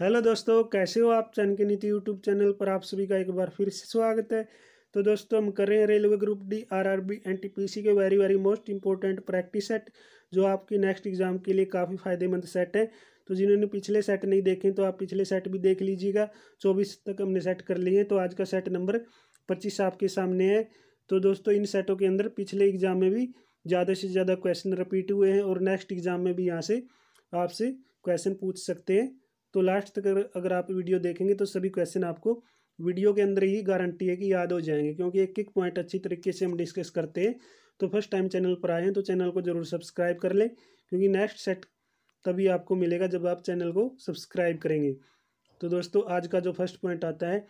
hello दोस्तों कैसे हो आप चैन की नीति यूट्यूब चैनल पर आप सभी का एक बार फिर से स्वागत है तो दोस्तों हम कर रहे हैं railway group D RRB NTPC के very very most important practice set जो आपकी नेक्स्ट एग्जाम के लिए काफ़ी फायदेमंद सेट है तो जिन्होंने पिछले सेट नहीं देखे तो आप पिछले सेट भी देख लीजिएगा चौबीस तक हमने सेट कर लिए हैं तो आज का सेट नंबर पच्चीस आपके सामने है तो दोस्तों इन सेटों के अंदर पिछले एग्जाम में भी ज़्यादा से ज़्यादा क्वेश्चन रिपीट हुए हैं और नेक्स्ट एग्जाम में भी यहाँ से आपसे क्वेश्चन पूछ सकते हैं तो लास्ट तक अगर आप वीडियो देखेंगे तो सभी क्वेश्चन आपको वीडियो के अंदर ही गारंटी है कि याद हो जाएंगे क्योंकि एक एक पॉइंट अच्छी तरीके से हम डिस्कस करते हैं तो फर्स्ट टाइम चैनल पर आए हैं तो चैनल को जरूर सब्सक्राइब कर लें क्योंकि नेक्स्ट सेट तभी आपको मिलेगा जब आप चैनल को सब्सक्राइब करेंगे तो दोस्तों आज का जो फर्स्ट पॉइंट आता है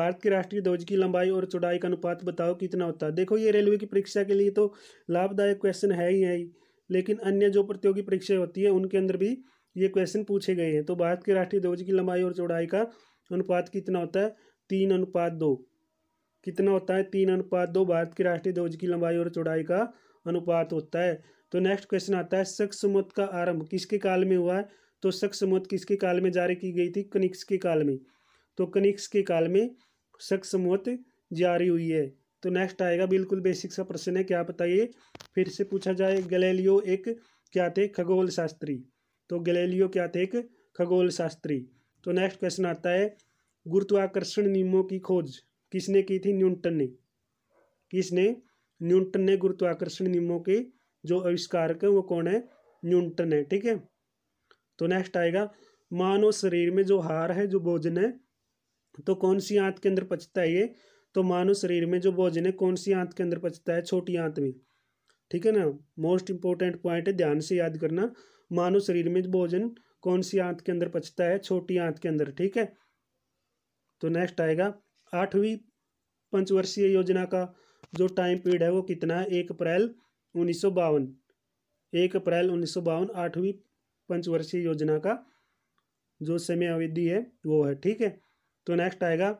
भारत के राष्ट्रीय ध्वज की लंबाई और चौड़ाई का अनुपात बताओ कितना होता है देखो ये रेलवे की परीक्षा के लिए तो लाभदायक क्वेश्चन है ही है ही लेकिन अन्य जो प्रतियोगी परीक्षाएँ होती है उनके अंदर भी ये क्वेश्चन पूछे गए हैं तो भारत के राष्ट्रीय ध्वज की लंबाई और चौड़ाई का अनुपात कितना होता है तीन अनुपात दो कितना होता है तीन अनुपात दो भारत के राष्ट्रीय ध्वज की लंबाई और चौड़ाई का अनुपात होता है तो नेक्स्ट क्वेश्चन आता है शख्स मत का आरंभ किसके काल में हुआ है तो शख्स मत किसके काल में जारी की गई थी कनिक्स के काल में तो कनिक्स के काल में शख्स मत जारी हुई है तो नेक्स्ट आएगा बिल्कुल बेसिक सा प्रश्न है क्या बताइए फिर से पूछा जाए गलेलियो एक क्या थे खगोल शास्त्री तो गैलीलियो क्या थे एक खगोल शास्त्री तो नेक्स्ट क्वेश्चन आता है गुरुत्वाकर्षण नियमों की खोज किसने की थी न्यूटन ने किसने न्यूटन ने गुरुत्वाकर्षण नियमों के जो आविष्कारक है वो कौन है न्यूटन है ठीक है तो नेक्स्ट आएगा मानव शरीर में जो हार है जो भोजन है तो कौन सी आंत के अंदर पचता है ये तो मानव शरीर में जो भोजन है कौन सी आंत के अंदर पचता है छोटी आंत में ठीक है ना मोस्ट इंपॉर्टेंट पॉइंट है ध्यान से याद करना मानव शरीर में भोजन कौन सी आंत के अंदर पचता है छोटी आंत के अंदर ठीक है तो नेक्स्ट आएगा आठवीं पंचवर्षीय योजना का जो टाइम पीरियड है वो कितना है एक अप्रैल उन्नीस सौ बावन एक अप्रैल उन्नीस सौ बावन आठवीं पंचवर्षीय योजना का जो समय अवधि है वो है ठीक है तो नेक्स्ट आएगा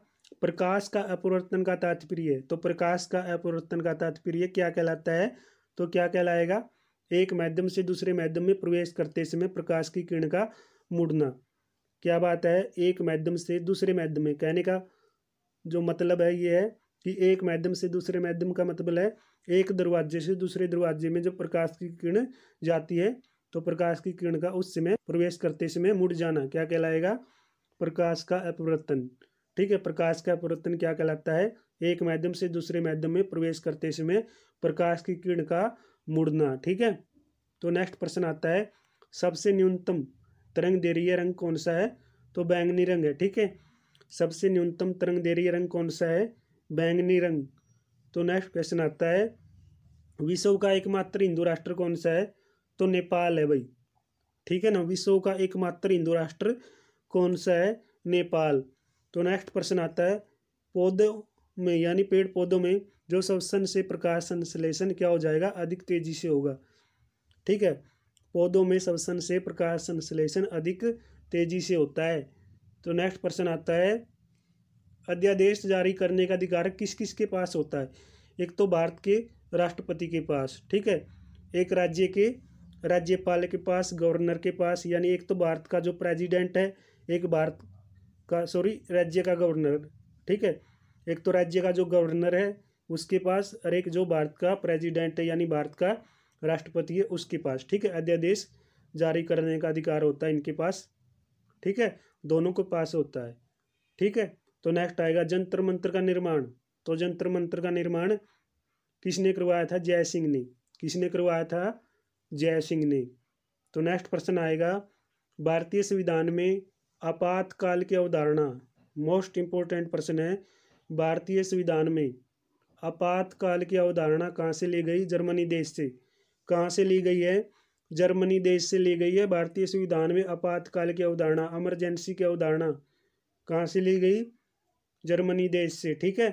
प्रकाश का अपवर्तन का तात्पर्य तो प्रकाश का अपवर्तन का तात्पर्य क्या कहलाता है तो क्या कहलाएगा एक माध्यम से दूसरे माध्यम में प्रवेश करते समय प्रकाश की किरण का मुड़ना क्या बात है एक माध्यम से दूसरे माध्यम में कहने का जो मतलब है ये है कि एक माध्यम से दूसरे माध्यम का मतलब है एक दरवाजे से दूसरे दरवाजे में जब प्रकाश की किरण जाती है तो प्रकाश की किरण का उस समय प्रवेश करते समय मुड़ जाना क्या कहलाएगा प्रकाश का अपवर्तन ठीक है प्रकाश का अपवर्तन क्या कहलाता है एक माध्यम से दूसरे माध्यम में प्रवेश करते समय प्रकाश की किरण का मुड़ना ठीक है तो नेक्स्ट प्रश्न आता है सबसे न्यूनतम तरंग देरीय रंग कौन सा है तो बैंगनी रंग है ठीक है सबसे न्यूनतम तरंग देरीय रंग कौन सा है बैंगनी रंग तो नेक्स्ट क्वेश्चन आता है विश्व का एकमात्र हिंदू राष्ट्र कौन सा है तो नेपाल है भाई ठीक है ना विश्व का एकमात्र हिंदू राष्ट्र कौन सा है नेपाल तो नेक्स्ट प्रश्न आता है पौधों में यानी पेड़ पौधों में जो सवसन से प्रकाश संश्लेषण क्या हो जाएगा अधिक तेजी से होगा ठीक है पौधों में श्वसन से प्रकाश संश्लेषण अधिक तेजी से होता है तो नेक्स्ट प्रश्न आता है अध्यादेश जारी करने का अधिकार किस किस के पास होता है एक तो भारत के राष्ट्रपति के पास ठीक है एक राज्य के राज्यपाल के पास गवर्नर के पास यानी एक तो भारत का जो प्रेसिडेंट है एक भारत का सॉरी राज्य का गवर्नर ठीक है एक तो राज्य का जो गवर्नर है उसके पास और एक जो भारत का प्रेसिडेंट है यानी भारत का राष्ट्रपति है उसके पास ठीक है अध्यादेश जारी करने का अधिकार होता है इनके पास ठीक है दोनों के पास होता है ठीक है तो नेक्स्ट आएगा जंतर मंत्र का निर्माण तो जंतर मंत्र का निर्माण किसने करवाया था जय सिंह ने किसने करवाया था जय सिंह ने तो नेक्स्ट प्रश्न आएगा भारतीय संविधान में आपातकाल की अवधारणा मोस्ट इम्पोर्टेंट प्रश्न है भारतीय संविधान में आपातकाल की अवधारणा कहाँ से ली गई जर्मनी देश से कहाँ से ली गई है जर्मनी देश से ली गई है भारतीय संविधान में आपातकाल की अवधारणा एमरजेंसी की अवधारणा कहाँ से ली गई जर्मनी देश से ठीक है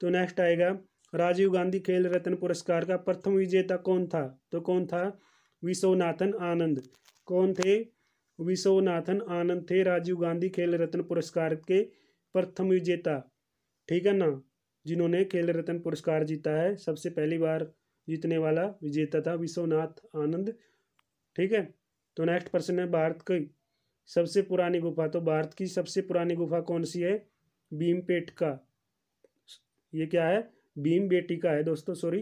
तो नेक्स्ट आएगा राजीव गांधी खेल रत्न पुरस्कार का प्रथम विजेता कौन था तो कौन था विश्वनाथन आनंद कौन थे विश्वनाथन आनंद थे राजीव गांधी खेल रत्न पुरस्कार के प्रथम विजेता ठीक है ना जिन्होंने खेल रत्न पुरस्कार जीता है सबसे पहली बार जीतने वाला विजेता था विश्वनाथ आनंद ठीक है तो नेक्स्ट प्रश्न है भारत की सबसे पुरानी गुफा तो भारत की सबसे पुरानी गुफा कौन सी है पेट का ये क्या है भीम बेटी का है दोस्तों सॉरी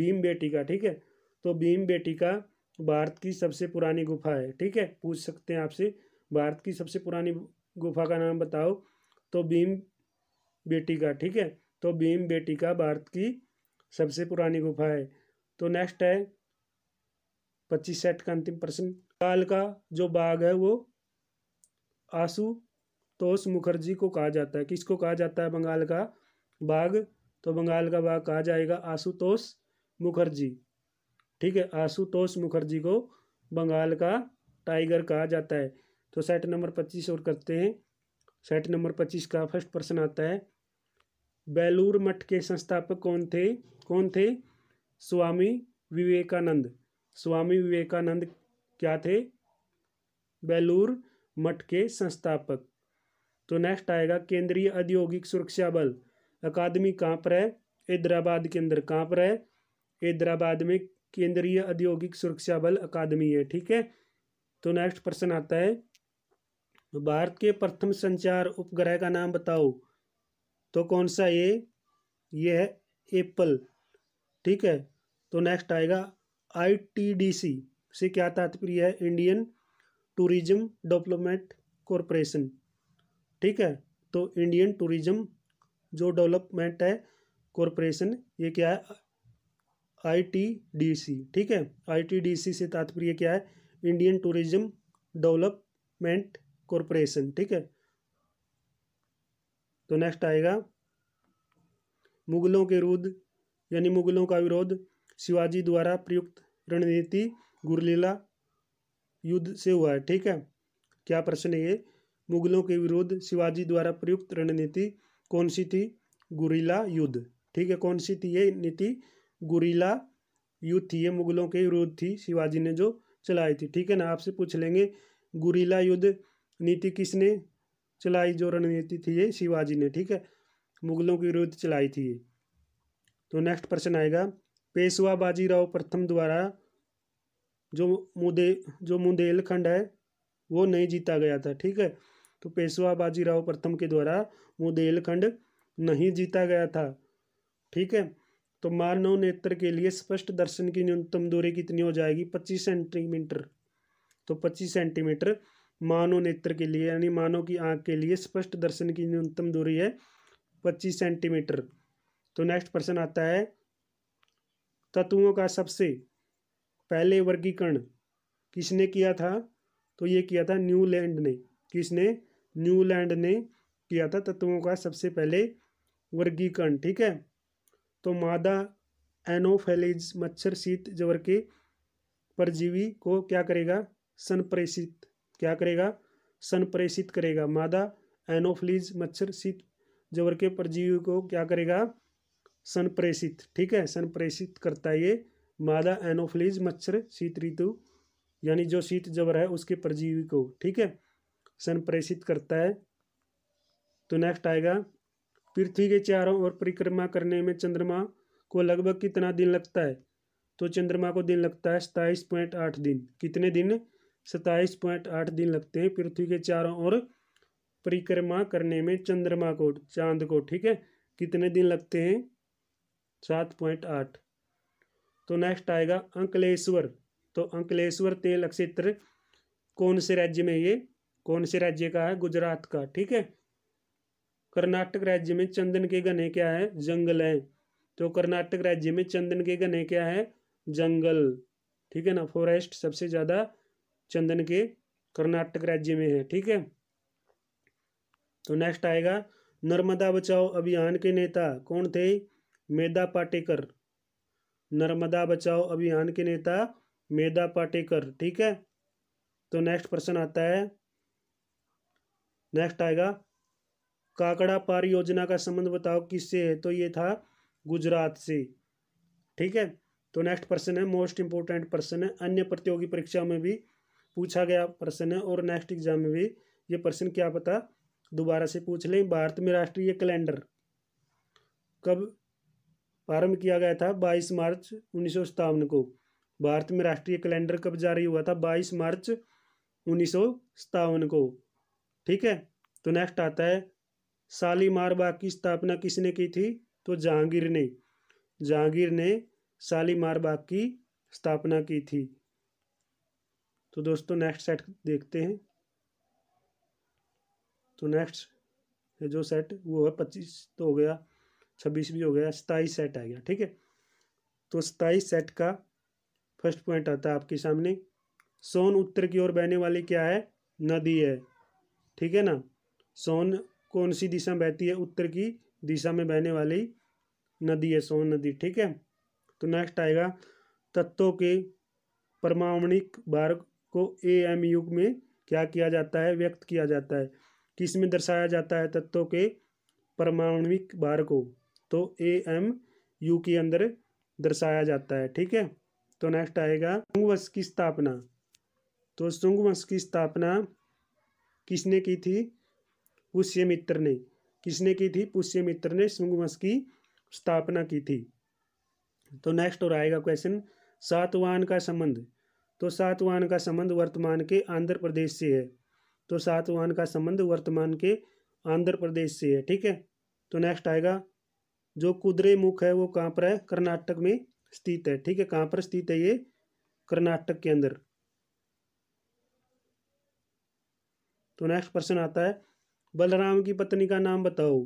भीम बेटी का ठीक है तो भीम बेटी का भारत की सबसे पुरानी गुफा है ठीक है पूछ सकते हैं आपसे भारत की सबसे पुरानी गुफा का नाम बताओ तो भीम बेटी का ठीक है तो भीम बेटिका भारत की सबसे पुरानी गुफा है तो नेक्स्ट है पच्चीस सेट का अंतिम प्रश्न काल का जो बाघ है वो आंसू तोष मुखर्जी को कहा जाता है किसको कहा जाता है बंगाल का बाघ तो बंगाल का बाघ कहा जाएगा आशुतोष मुखर्जी ठीक है आशुतोष मुखर्जी को बंगाल का टाइगर कहा जाता है तो सेट नंबर पच्चीस और करते हैं सेट नंबर पच्चीस का फर्स्ट प्रश्न आता है बेलूर मठ के संस्थापक कौन थे कौन थे स्वामी विवेकानंद स्वामी विवेकानंद क्या थे बेलूर मठ के संस्थापक तो नेक्स्ट आएगा केंद्रीय औद्योगिक सुरक्षा बल अकादमी कहाँ पर है हैदराबाद के अंदर कहाँ पर है हैदराबाद में केंद्रीय औद्योगिक सुरक्षा बल अकादमी है ठीक है तो नेक्स्ट प्रश्न आता है भारत के प्रथम संचार उपग्रह का नाम बताओ तो कौन सा ये ये है एप्पल ठीक है तो नेक्स्ट आएगा आई टी डी सी से क्या तात्पर्य है इंडियन टूरिज्म डेवलपमेंट कॉरपोरेशन ठीक है तो इंडियन टूरिज्म जो डेवलपमेंट है कॉरपोरेशन ये क्या है आई टी डी सी ठीक है आई टी डी सी से तात्पर्य क्या है इंडियन टूरिज्म डेवलपमेंट कॉरपोरेशन ठीक है तो नेक्स्ट आएगा मुगलों के विरुद्ध यानी मुगलों का विरोध शिवाजी द्वारा प्रयुक्त रणनीति गुरलीला युद्ध से हुआ है ठीक है क्या प्रश्न है ये मुगलों के विरुद्ध शिवाजी द्वारा प्रयुक्त रणनीति कौन सी थी गुरीला युद्ध ठीक है कौन सी थी ये नीति गुरीला युद्ध थी ये मुगलों के विरुद्ध थी शिवाजी ने जो चलाई थी ठीक है ना आपसे पूछ लेंगे गुरीला युद्ध नीति किसने चलाई जो रणनीति थी ये शिवाजी ने ठीक है मुगलों के विरुद्ध चलाई थी तो नेक्स्ट प्रश्न आएगा पेशवा बाजीराव प्रथम द्वारा जो मुदे जो मुंदेलखंड है वो नहीं जीता गया था ठीक है तो पेशवा बाजीराव प्रथम के द्वारा मुंदेलखंड नहीं जीता गया था ठीक है तो मानव नेत्र के लिए स्पष्ट दर्शन की न्यूनतम दूरी कितनी हो जाएगी पच्चीस सेंटीमीटर तो पच्चीस सेंटीमीटर मानव नेत्र के लिए यानी मानव की आंख के लिए स्पष्ट दर्शन की न्यूनतम दूरी है पच्चीस सेंटीमीटर तो नेक्स्ट प्रश्न आता है तत्वों का सबसे पहले वर्गीकरण किसने किया था तो ये किया था न्यूलैंड ने किसने न्यूलैंड ने किया था तत्वों का सबसे पहले वर्गीकरण ठीक है तो मादा एनोफेलिज मच्छर शीत जवर के परजीवी को क्या करेगा संप्रेषित क्या करेगा सन प्रेषित करेगा मादा एनोफ्लीज मच्छर शीत जबर के परजीवी को क्या करेगा सन प्रेषित ठीक है सन प्रेषित करता है ये मादा एनोफ्लीज मच्छर शीत ऋतु यानी जो शीत जबर है उसके परजीवी को ठीक है सन प्रेषित करता है तो नेक्स्ट आएगा पृथ्वी के चारों ओर परिक्रमा करने में चंद्रमा को लगभग कितना दिन लगता है तो चंद्रमा को दिन लगता है सताईस पॉइंट आठ दिन कितने दिन सत्ताईस पॉइंट आठ दिन लगते हैं पृथ्वी के चारों ओर परिक्रमा करने में चंद्रमा को चांद को ठीक है कितने दिन लगते हैं सात पॉइंट आठ तो नेक्स्ट आएगा अंकलेश्वर तो अंकलेश्वर तेल क्षेत्र कौन से राज्य में ये कौन से राज्य का है गुजरात का ठीक है कर्नाटक राज्य में चंदन के घने क्या है जंगल है तो कर्नाटक राज्य में चंदन के घने क्या है जंगल ठीक है ना फॉरेस्ट सबसे ज़्यादा चंदन के कर्नाटक राज्य में है ठीक है तो नेक्स्ट आएगा नर्मदा बचाओ अभियान के नेता कौन थे मेधा पाटेकर नर्मदा बचाओ अभियान के नेता मेधा पाटेकर ठीक है तो नेक्स्ट प्रश्न आता है नेक्स्ट आएगा काकड़ा पार योजना का संबंध बताओ किससे है तो ये था गुजरात से ठीक है तो नेक्स्ट प्रश्न है मोस्ट इंपोर्टेंट प्रश्न है अन्य प्रतियोगी परीक्षा में भी पूछा गया प्रश्न है और नेक्स्ट एग्जाम में भी ये प्रश्न क्या पता दोबारा से पूछ लें भारत में राष्ट्रीय कैलेंडर कब प्रारंभ किया गया था 22 मार्च उन्नीस को भारत में राष्ट्रीय कैलेंडर कब जारी हुआ था 22 मार्च उन्नीस को ठीक है तो नेक्स्ट आता है शालीमार बाग की स्थापना किसने की थी तो जहांगीर ने जहांगीर ने शालीमार बाग की स्थापना की थी तो दोस्तों नेक्स्ट सेट देखते हैं तो नेक्स्ट जो सेट वो है पच्चीस तो हो गया छब्बीस भी हो गया सताईस सेट आ गया ठीक है तो सताईस सेट का फर्स्ट पॉइंट आता है आपके सामने सोन उत्तर की ओर बहने वाली क्या है नदी है ठीक है ना सोन कौन सी दिशा में बहती है उत्तर की दिशा में बहने वाली नदी है सोन नदी ठीक है तो नेक्स्ट आएगा तत्वों के परमाणिक भार को ए एम युग में क्या किया जाता है व्यक्त किया जाता है किस में दर्शाया जाता है तत्वों के परमाणुिक भार को तो ए एम यू के अंदर दर्शाया जाता है ठीक है तो नेक्स्ट आएगा शुंगवंश की स्थापना तो वंश की स्थापना किसने की थी पुष्य मित्र ने किसने की थी पुष्य मित्र ने वंश की स्थापना की थी तो नेक्स्ट और आएगा क्वेश्चन सातवाहन का संबंध तो सातवाहन का संबंध वर्तमान के आंध्र प्रदेश से है तो सातवाहन का संबंध वर्तमान के आंध्र प्रदेश से है ठीक है तो नेक्स्ट आएगा जो कुदरे मुख है वो कहाँ पर है कर्नाटक में स्थित है ठीक है कहाँ पर स्थित है ये कर्नाटक के अंदर तो नेक्स्ट प्रश्न आता है बलराम की पत्नी का नाम बताओ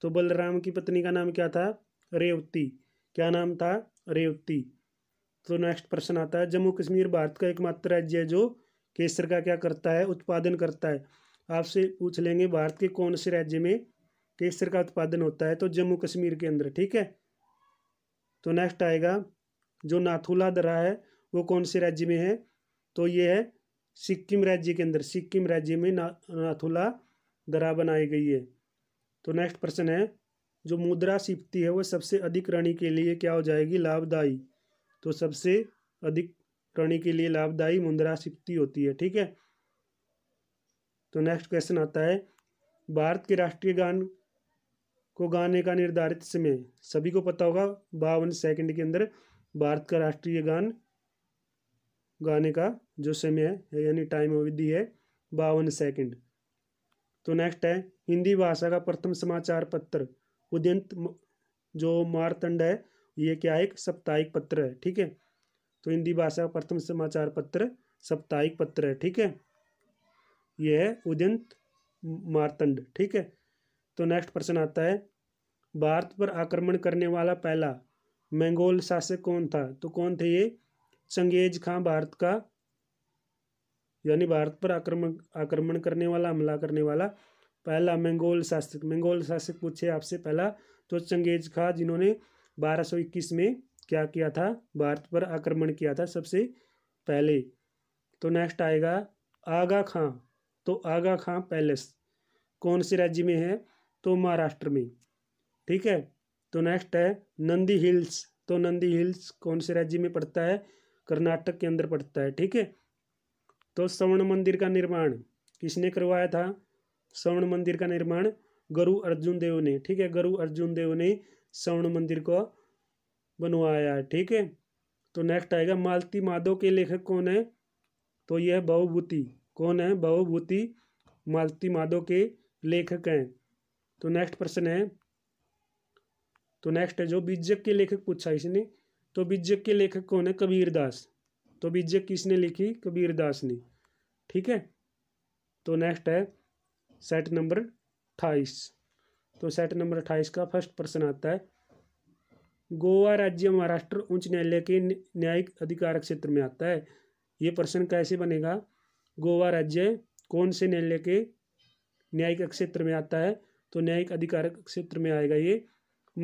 तो बलराम की पत्नी का नाम क्या था रेवती क्या नाम था रेवती तो नेक्स्ट प्रश्न आता है जम्मू कश्मीर भारत का एकमात्र राज्य है जो केसर का क्या करता है उत्पादन करता है आपसे पूछ लेंगे भारत के कौन से राज्य में केसर का उत्पादन होता है तो जम्मू कश्मीर के अंदर ठीक है तो नेक्स्ट आएगा जो नाथुला दरा है वो कौन से राज्य में है तो ये है सिक्किम राज्य के अंदर सिक्किम राज्य में ना नाथुला दरा बनाई गई है तो नेक्स्ट प्रश्न है जो मुद्रा सिप्ती है वह सबसे अधिक ऋणी के लिए क्या हो जाएगी लाभदायी तो सबसे अधिक करने के लिए लाभदायी मुद्रा सिक्ति होती है ठीक है तो नेक्स्ट क्वेश्चन आता है भारत के राष्ट्रीय गान को गाने का निर्धारित समय सभी को पता होगा बावन सेकंड के अंदर भारत का राष्ट्रीय गान गाने का जो समय है यानी टाइम अवधि है बावन सेकंड तो नेक्स्ट है हिंदी भाषा का प्रथम समाचार पत्र उदयंत जो मारतंड है ये क्या है एक साप्ताहिक पत्र है ठीक है तो हिंदी भाषा का प्रथम समाचार पत्र साप्ताहिक पत्र है ठीक है यह है उदयंत मारतंड ठीक है तो नेक्स्ट प्रश्न आता है भारत पर आक्रमण करने वाला पहला मंगोल शासक कौन था तो कौन थे ये चंगेज खां भारत का यानी भारत पर आक्रमण आक्रमण करने वाला हमला करने वाला पहला मंगोल शासक मंगोल शासक पूछे आपसे पहला तो चंगेज खां जिन्होंने 1221 में क्या किया था भारत पर आक्रमण किया था सबसे पहले तो नेक्स्ट आएगा आगा खां तो आगा खां पैलेस कौन से राज्य में है तो महाराष्ट्र में ठीक है तो नेक्स्ट है नंदी हिल्स तो नंदी हिल्स कौन से राज्य में पड़ता है कर्नाटक के अंदर पड़ता है ठीक है तो स्वर्ण मंदिर का निर्माण किसने करवाया था स्वर्ण मंदिर का निर्माण गुरु अर्जुन देव ने ठीक है गुरु अर्जुन देव ने स्वर्ण मंदिर को बनवाया है ठीक है तो नेक्स्ट आएगा मालती माधव के लेखक कौन है तो यह बहुभूति कौन है बहुभूति मालती माधव के लेखक हैं तो नेक्स्ट प्रश्न है तो नेक्स्ट है जो बीजक के लेखक पूछा इसने तो बीजक के लेखक कौन है कबीरदास तो बीजक किसने लिखी कबीरदास ने ठीक है तो नेक्स्ट है सेट नंबर अट्ठाईस तो सेट नंबर अट्ठाईस का फर्स्ट प्रश्न आता है गोवा राज्य महाराष्ट्र उच्च न्यायालय के न्यायिक अधिकार क्षेत्र में आता है ये प्रश्न कैसे बनेगा गोवा राज्य कौन से न्यायालय के न्यायिक क्षेत्र में आता है तो न्यायिक अधिकार क्षेत्र में आएगा ये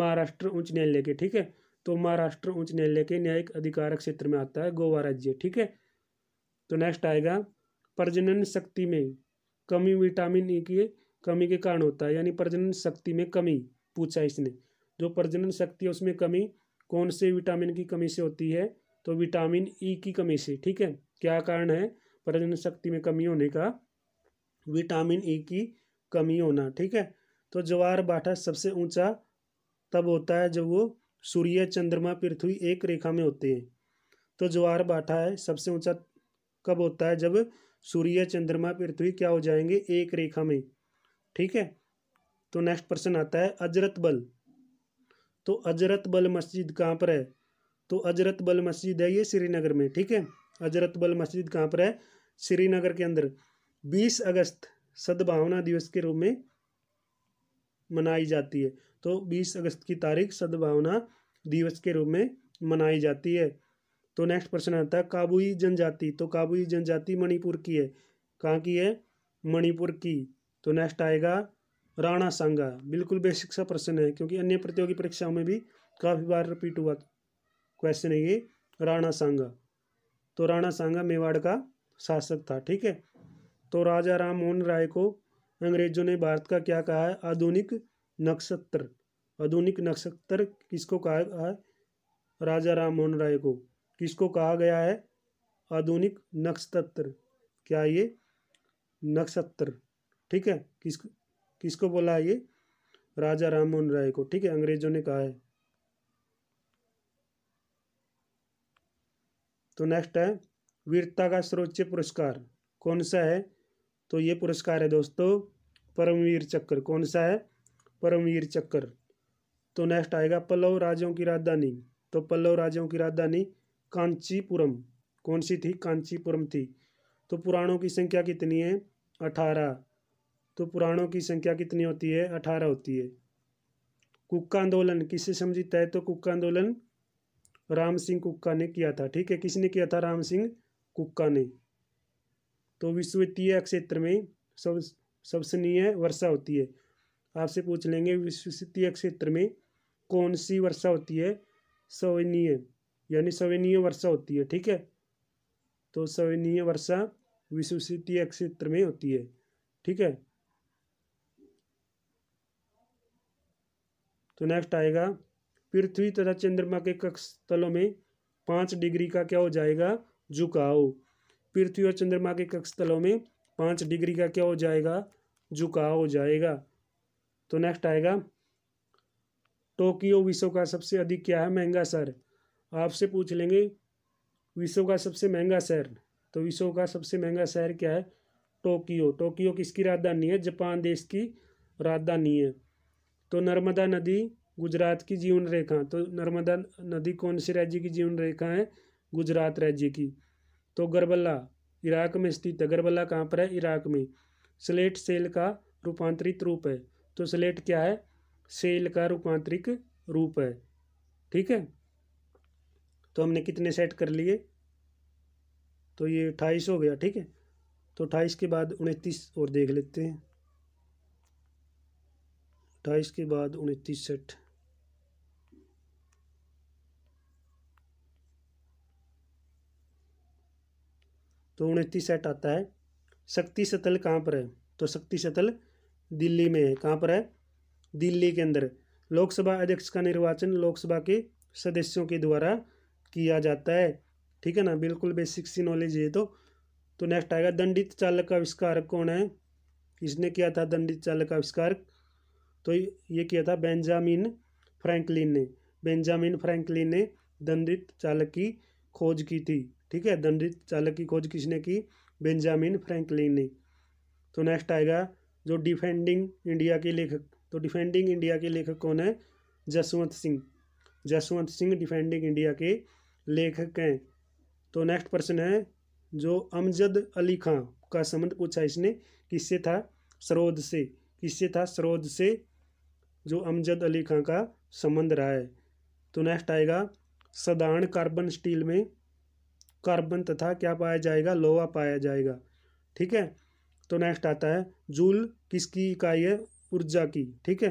महाराष्ट्र उच्च न्यायालय के ठीक है तो महाराष्ट्र उच्च न्यायालय के न्यायिक अधिकार क्षेत्र में आता है गोवा राज्य ठीक है तो नेक्स्ट आएगा प्रजनन शक्ति में कमी विटामिन ई e की कमी के कारण होता है यानी प्रजनन शक्ति में कमी पूछा इसने जो प्रजनन शक्ति है उसमें कमी कौन से विटामिन की कमी से होती है तो विटामिन ई e की कमी से ठीक है क्या कारण है प्रजनन शक्ति में कमी होने का विटामिन ई e की कमी होना ठीक है तो ज्वार बाठा सबसे ऊंचा तब होता है जब वो सूर्य चंद्रमा पृथ्वी एक रेखा में होते हैं तो ज्वार बाठा है सबसे ऊंचा कब होता है जब सूर्य चंद्रमा पृथ्वी क्या हो जाएंगे एक रेखा में ठीक है तो नेक्स्ट प्रश्न आता है अजरत बल तो अजरत बल मस्जिद कहाँ पर है तो अजरत बल मस्जिद है ये श्रीनगर में ठीक है अजरत बल मस्जिद कहाँ पर है श्रीनगर के अंदर 20 अगस्त सद्भावना दिवस के रूप में मनाई जाती है तो 20 अगस्त की तारीख सद्भावना दिवस के रूप में मनाई जाती है तो नेक्स्ट प्रश्न आता है काबुई जनजाति तो काबुई जनजाति मणिपुर की है कहाँ की है मणिपुर की तो नेक्स्ट आएगा राणा सांगा बिल्कुल बेसिक सा प्रश्न है क्योंकि अन्य प्रतियोगी परीक्षाओं में भी काफ़ी बार रिपीट हुआ क्वेश्चन है ये राणा सांगा तो राणा सांगा मेवाड़ का शासक था ठीक है तो राजा राम मोहन राय को अंग्रेजों ने भारत का क्या कहा है आधुनिक नक्षत्र आधुनिक नक्षत्र किसको कहा है राजा राम मोहन राय को किसको कहा गया है आधुनिक नक्षत्र क्या ये नक्षत्र ठीक है किस किसको बोला है ये राजा राम मोहन राय को ठीक है अंग्रेजों ने कहा है तो नेक्स्ट है वीरता का सर्वोच्च पुरस्कार कौन सा है तो ये पुरस्कार है दोस्तों परमवीर चक्र कौन सा है परमवीर चक्र तो नेक्स्ट आएगा पल्लव राज्यों की राजधानी तो पल्लव राज्यों की राजधानी कांचीपुरम कौन सी थी कांचीपुरम थी तो पुराणों की संख्या कितनी है अठारह तो पुराणों की संख्या कितनी होती है अठारह होती है कुक्का आंदोलन किससे समझित है तो कुक्का आंदोलन राम सिंह कुक्का ने किया था ठीक है किसने किया था राम सिंह कुक्का ने तो विश्वतीय क्षेत्र में सब सबसनीय वर्षा होती है आपसे पूछ लेंगे विश्वतीय क्षेत्र में कौन सी वर्षा होती है सवनीय यानी सवनीय वर्षा होती है ठीक है तो सवनीय वर्षा विश्वसीय क्षेत्र में होती है ठीक है तो नेक्स्ट आएगा पृथ्वी तथा चंद्रमा के कक्ष तलों में पाँच डिग्री का क्या हो जाएगा झुकाव पृथ्वी और चंद्रमा के कक्ष तलों में पाँच डिग्री का क्या हो जाएगा झुकाव हो जाएगा तो नेक्स्ट आएगा टोक्यो विश्व का सबसे अधिक क्या है महंगा शहर आपसे पूछ लेंगे विश्व का सबसे महंगा शहर तो विश्व का सबसे महंगा शहर क्या है टोक्यो टोक्यो किसकी राजधानी है जापान देश की राजधानी है तो नर्मदा नदी गुजरात की जीवन रेखा तो नर्मदा नदी कौन से राज्य की जीवन रेखा है गुजरात राज्य की तो गरबल्ला इराक में स्थित है गरबल्ला कहाँ पर है इराक में स्लेट सेल का रूपांतरित रूप है तो स्लेट क्या है सेल का रूपांतरिक रूप है ठीक है तो हमने कितने सेट कर लिए तो ये अट्ठाईस हो गया ठीक है तो अट्ठाईस के बाद उनतीस और देख लेते हैं अट्ठाईस के बाद उनतीस सेट तो उनतीस सेट आता है शक्ति सतल कहाँ पर है तो शक्ति सतल दिल्ली में है कहाँ पर है दिल्ली के अंदर लोकसभा अध्यक्ष का निर्वाचन लोकसभा के सदस्यों के द्वारा किया जाता है ठीक है ना बिल्कुल बेसिक सी नॉलेज है तो तो नेक्स्ट आएगा दंडित चालक का आविष्कार कौन है किसने किया था दंडित चालक का आविष्कार तो ये किया था बेंजामिन फ्रैंकलिन ने बेंजामिन फ्रैंकलिन ने दंडित चालक की खोज की थी ठीक है दंडित चालक की खोज किसने की बेंजामिन फ्रैंकलिन ने तो नेक्स्ट आएगा जो डिफेंडिंग इंडिया के लेखक तो डिफेंडिंग इंडिया के लेखक कौन है जसवंत सिंह जसवंत सिंह डिफेंडिंग इंडिया के लेखक हैं तो नेक्स्ट प्रश्न है जो अमजद अली खां का संबंध पूछा इसने किससे था सरोद से किससे था सरोद से जो अमजद अली खां का संबंध रहा है तो नेक्स्ट आएगा साधारण कार्बन स्टील में कार्बन तथा क्या पाया जाएगा लोहा पाया जाएगा ठीक है तो नेक्स्ट आता है जूल किसकी इकाई है ऊर्जा की ठीक है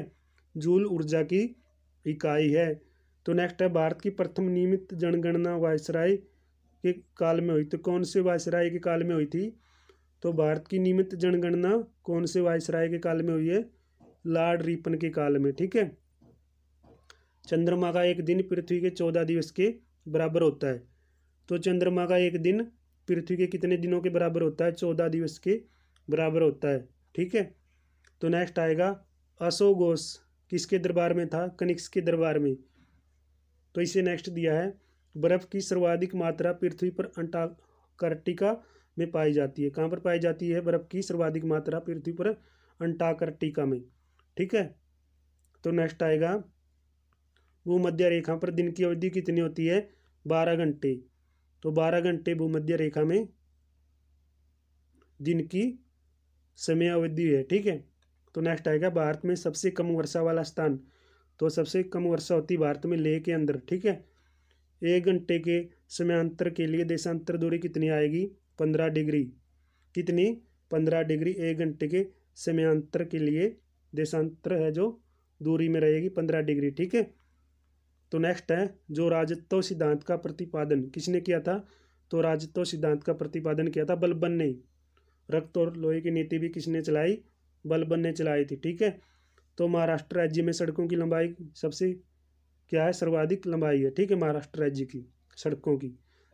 जूल ऊर्जा की इकाई है तो नेक्स्ट है भारत की प्रथम नियमित जनगणना वायसराय के काल में हुई तो कौन से वायसराय के काल में हुई थी तो भारत की नियमित जनगणना कौन से वायसराय के काल में हुई है लॉर्ड रिपन के काल में ठीक है चंद्रमा का एक दिन पृथ्वी के चौदह दिवस के बराबर होता है तो चंद्रमा का एक दिन पृथ्वी के कितने दिनों के बराबर होता है चौदह दिवस के बराबर होता है ठीक है तो नेक्स्ट आएगा अशोघोष किसके दरबार में था कनिक्स के दरबार में तो इसे नेक्स्ट दिया है बर्फ की सर्वाधिक मात्रा पृथ्वी पर अंटार्कटिका में पाई जाती है कहाँ पर पाई जाती है बर्फ की सर्वाधिक मात्रा पृथ्वी पर अंटार्कटिका में ठीक है तो नेक्स्ट आएगा भूमध्य रेखा पर दिन की अवधि कितनी होती है बारह घंटे तो बारह घंटे भूमध्य रेखा में दिन की समय अवधि है ठीक है तो नेक्स्ट आएगा भारत में सबसे कम वर्षा वाला स्थान तो सबसे कम वर्षा होती भारत में लेह के अंदर ठीक है एक घंटे के समयांतर के लिए देशांतर दूरी कितनी आएगी पंद्रह डिग्री कितनी पंद्रह डिग्री एक घंटे के समयांतर के लिए देशांतर है जो दूरी में रहेगी पंद्रह डिग्री ठीक है तो नेक्स्ट है जो राजत्व सिद्धांत का प्रतिपादन किसने किया था तो राजत्व सिद्धांत का प्रतिपादन किया था बलबन ने रक्त और लोहे की नीति भी किसने चलाई बलबन ने चलाई थी ठीक है तो महाराष्ट्र राज्य में सड़कों की लंबाई सबसे क्या है सर्वाधिक लंबाई है ठीक है महाराष्ट्र राज्य की सड़कों की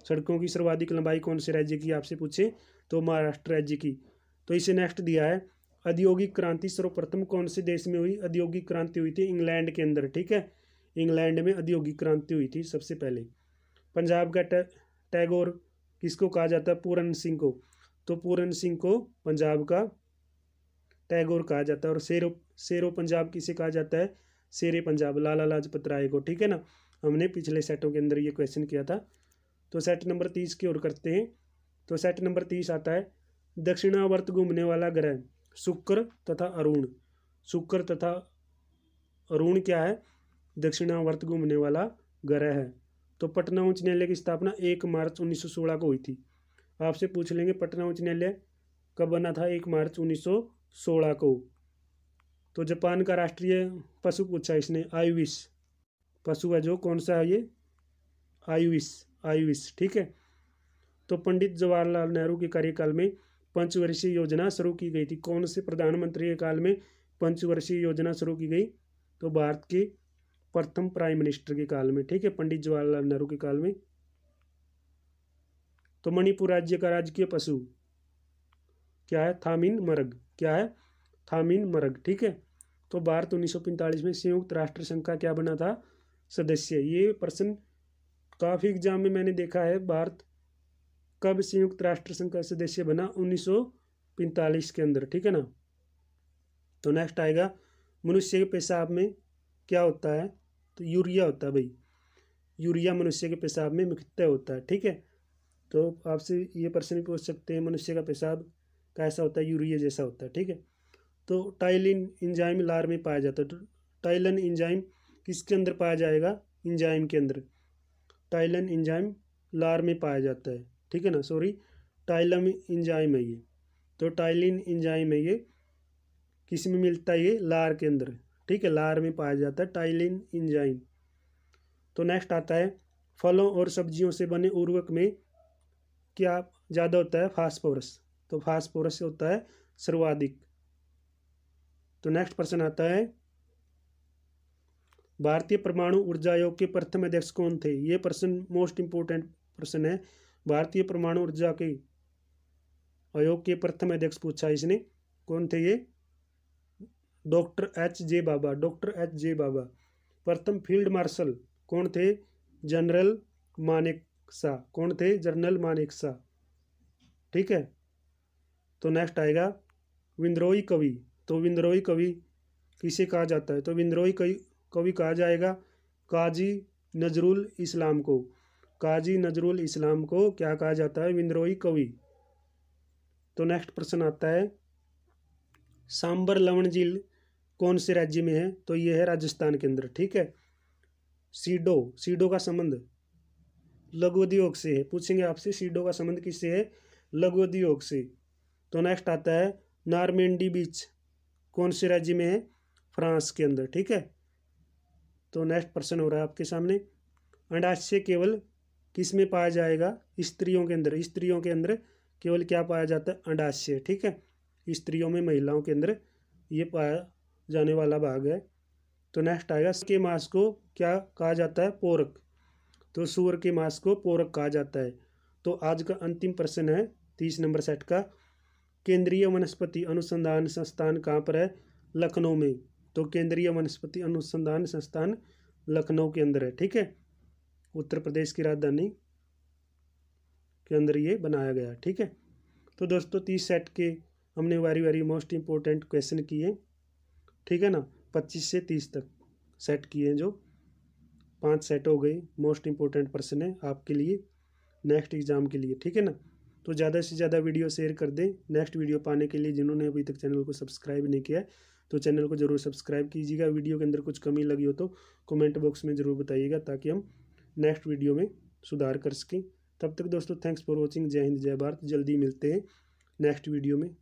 सड़कों की सर्वाधिक लंबाई कौन से राज्य की आपसे पूछे तो महाराष्ट्र राज्य की तो इसे नेक्स्ट दिया है औद्योगिक क्रांति सर्वप्रथम कौन से देश में हुई औद्योगिक क्रांति हुई थी इंग्लैंड के अंदर ठीक है इंग्लैंड में औद्योगिक क्रांति हुई थी सबसे पहले पंजाब का टैगोर किसको कहा जाता है पूरन सिंह को तो पूरन सिंह को पंजाब का टैगोर कहा जाता है और शेरो शेरो पंजाब किसे कहा जाता है शेर पंजाब लाला लाजपत राय को ठीक है ना हमने पिछले सेटों के अंदर ये क्वेश्चन किया था तो सेट नंबर तीस की ओर करते हैं तो सेट नंबर तीस आता है दक्षिणावर्त घूमने वाला ग्रह शुक्र तथा अरुण शुक्र तथा अरुण क्या है दक्षिणावर्त घूमने वाला ग्रह है तो पटना उच्च न्यायालय की स्थापना एक मार्च 1916 को हुई थी आपसे पूछ लेंगे पटना उच्च न्यायालय कब बना था एक मार्च 1916 को तो जापान का राष्ट्रीय पशु पूछा इसने आयुविश पशु है जो कौन सा है ये आयुविश आयुविश ठीक है तो पंडित जवाहरलाल नेहरू के कार्यकाल में पंचवर्षीय योजना शुरू की गई थी कौन से प्रधानमंत्री के काल में पंचवर्षीय योजना शुरू की गई तो भारत के प्रथम प्राइम मिनिस्टर के काल में ठीक है पंडित जवाहरलाल नेहरू के काल में तो मणिपुर राज्य का राजकीय पशु क्या है थामिन मरग क्या है थामिन मरग ठीक है तो भारत 1945 में संयुक्त राष्ट्र संघ का क्या बना था सदस्य ये प्रश्न काफ़ी एग्जाम में मैंने देखा है भारत कब संयुक्त राष्ट्र संघ का सदस्य बना 1945 के अंदर ठीक है ना तो नेक्स्ट आएगा मनुष्य के पेशाब में क्या होता है तो यूरिया होता है भाई यूरिया मनुष्य के पेशाब में मुख्यतः होता है ठीक है तो आपसे ये प्रश्न भी पूछ सकते हैं मनुष्य का पेशाब कैसा होता है यूरिया जैसा होता है ठीक है तो टाइलिन इंजाइम लार में पाया जाता है तो टाइलन इंजाइम किसके अंदर पाया जाएगा इंजाइम के अंदर टाइलन इंजाइम लार में पाया जाता है ठीक है ना सॉरी टाइलम इंजाइम है ये तो टाइलिन इंजाइम है ये किस में मिलता है ये लार के अंदर ठीक है लार में पाया जाता है टाइलिन इंजाइम तो नेक्स्ट आता है फलों और सब्जियों से बने उर्वक में क्या ज़्यादा होता है फास्फोरस तो फास्फोरस होता है सर्वाधिक तो नेक्स्ट प्रश्न आता है भारतीय परमाणु ऊर्जा आयोग के प्रथम अध्यक्ष कौन थे ये प्रश्न मोस्ट इंपोर्टेंट प्रश्न है भारतीय परमाणु ऊर्जा के आयोग के प्रथम अध्यक्ष पूछा इसने कौन थे ये doctor H J Bhabha doctor H J Bhabha प्रथम फील्ड मार्शल कौन थे जनरल मानिक शाह कौन थे जनरल मानिक शाह ठीक है तो नेक्स्ट आएगा विंद्रोही कवि तो विंद्रोही कवि किसे कहा जाता है तो विंद्रोही कवि कवि कहा जाएगा काजी नजरुल इस्लाम को काजी नजरुल इस्लाम को क्या कहा जाता है विंद्रोही कवि तो नेक्स्ट प्रश्न आता है सांबर लवण झील कौन से राज्य में है तो यह है राजस्थान के अंदर ठीक है सीडो सीडो का संबंध लघु उद्योग से है पूछेंगे आपसे सीडो का संबंध किससे है लघु उद्योग से तो नेक्स्ट आता है नारमेंडी बीच कौन से राज्य में है फ्रांस के अंदर ठीक है तो नेक्स्ट प्रश्न हो रहा है आपके सामने अंडाशय केवल किस में पाया जाएगा स्त्रियों के अंदर स्त्रियों के अंदर केवल क्या पाया जाता है अंडाशय ठीक है स्त्रियों में महिलाओं के अंदर ये पाया जाने वाला भाग है तो नेक्स्ट आएगा के मांस को क्या कहा जाता है पोरक तो सूअर के मांस को पोरक कहा जाता है तो आज का अंतिम प्रश्न है तीस नंबर सेट का केंद्रीय वनस्पति अनुसंधान संस्थान कहाँ पर है लखनऊ में तो केंद्रीय वनस्पति अनुसंधान संस्थान लखनऊ के अंदर है ठीक है उत्तर प्रदेश की राजधानी के अंदर ये बनाया गया ठीक है तो दोस्तों तीस सेट के हमने वारी वारी मोस्ट इम्पोर्टेंट क्वेश्चन किए ठीक है ना पच्चीस से तीस तक सेट किए जो पांच सेट हो गए मोस्ट इम्पोर्टेंट पर्सन है आपके लिए नेक्स्ट एग्ज़ाम के लिए ठीक है ना तो ज़्यादा से ज़्यादा वीडियो शेयर कर दें नेक्स्ट वीडियो पाने के लिए जिन्होंने अभी तक चैनल को सब्सक्राइब नहीं किया है तो चैनल को ज़रूर सब्सक्राइब कीजिएगा वीडियो के अंदर कुछ कमी लगी हो तो कमेंट बॉक्स में ज़रूर बताइएगा ताकि हम नेक्स्ट वीडियो में सुधार कर सकें तब तक दोस्तों थैंक्स फॉर वॉचिंग जय हिंद जय भारत जल्दी मिलते हैं नेक्स्ट वीडियो में